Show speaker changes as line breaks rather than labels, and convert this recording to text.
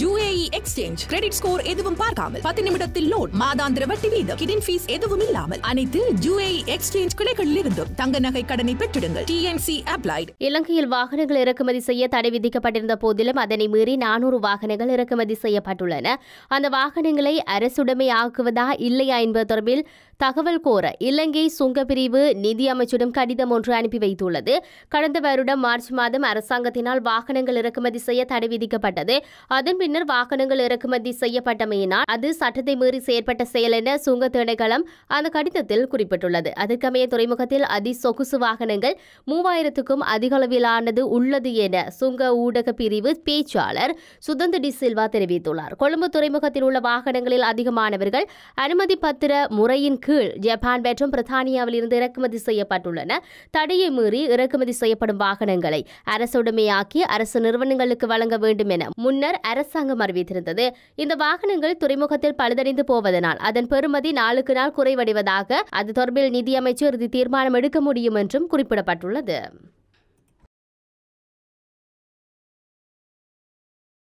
UAE exchange credit score எதுவும் பார்க்காமல் பத்து நிமிடத்தில் லோன் மாதாந்திர வட்டி வீதம் கிடின் ஃபீஸ்
எதுவும் இல்லாமல் அனைத்து யூஏஇ எக்ஸ்சேஞ்ச் கிளைகளில் இருந்தும் தங்க நகை கடனை பெற்றிடுங்கள் டிஎன்சி அப்ளைட் இலங்கையில் வாகனங்கள் இறக்குமதி செய்ய தடை விதிக்கப்பட்டிருந்த போதிலும் அதனை மீறி நானூறு வாகனங்கள் இறக்குமதி செய்யப்பட்டுள்ளன அந்த வாகனங்களை அரசுடைமை ஆக்குவதா இல்லையா என்பது தொடர்பில் தகவல் கோர இலங்கை சுங்கப்பிரிவு அமைச்சிடம் கடிதம் ஒன்று அனுப்பி வைத்துள்ளது கடந்த வருடம் மார்ச் மாதம் அரசாங்கத்தினால் வாகனங்கள் இறக்குமதி செய்ய தடை விதிக்கப்பட்டது அதன் பின்னர் வாகனங்கள் இறக்குமதி செய்யப்பட்டமையினால் அது சட்டத்தை மீறி செயற்பட்ட செயல் என சுங்க திணைக்களம் அந்த கடிதத்தில் குறிப்பிட்டுள்ளது அதற்கமைய துறைமுகத்தில் அதி சொகுசு வாகனங்கள் மூவாயிரத்துக்கும் அதிகளவிலானது உள்ளது என சுங்க ஊடக பிரிவு பேச்சாளர் சுதந்திர டி சில்வா தெரிவித்துள்ளார் கொழும்பு துறைமுகத்தில் உள்ள வாகனங்களில் அதிகமானவர்கள் அனுமதி பத்திர முறையின் கீழ் ஜப்பான் மற்றும் பிரித்தானியாவில் இருந்து இறக்குமதி செய்யப்பட்டுள்ளன தடையை மீறி இறக்குமதி செய்யப்படும் வாகனங்களை அரசுடைமையாக்கி அரசு நிறுவனங்களுக்கு வழங்க வேண்டும் என முன்னர் அரசாங்கம் அறிவித்திருந்தது இந்த வாகனங்கள் துறைமுகத்தில் பழுதடைந்து போவதனால் அதன் பெறுமதி நாளுக்கு நாள் குறைவடைவதாக அது தொடர்பில் நிதியமைச்சர் இறுதி தீர்மானம் எடுக்க முடியும் என்றும் குறிப்பிடப்பட்டுள்ளது